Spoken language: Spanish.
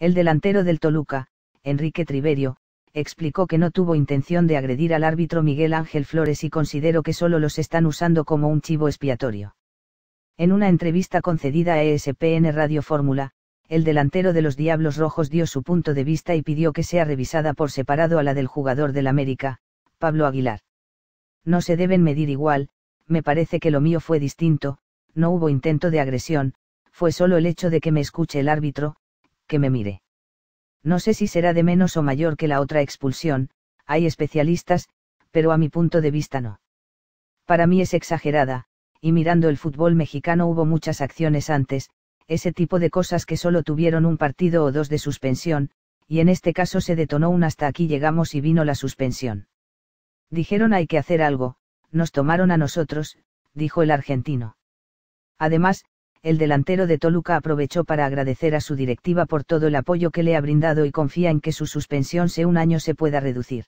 El delantero del Toluca, Enrique Triverio, explicó que no tuvo intención de agredir al árbitro Miguel Ángel Flores y considero que solo los están usando como un chivo expiatorio. En una entrevista concedida a ESPN Radio Fórmula, el delantero de los Diablos Rojos dio su punto de vista y pidió que sea revisada por separado a la del jugador del América, Pablo Aguilar. No se deben medir igual, me parece que lo mío fue distinto, no hubo intento de agresión, fue solo el hecho de que me escuche el árbitro, que me mire. No sé si será de menos o mayor que la otra expulsión, hay especialistas, pero a mi punto de vista no. Para mí es exagerada, y mirando el fútbol mexicano hubo muchas acciones antes, ese tipo de cosas que solo tuvieron un partido o dos de suspensión, y en este caso se detonó un hasta aquí llegamos y vino la suspensión. Dijeron hay que hacer algo, nos tomaron a nosotros, dijo el argentino. Además, el delantero de Toluca aprovechó para agradecer a su directiva por todo el apoyo que le ha brindado y confía en que su suspensión se un año se pueda reducir.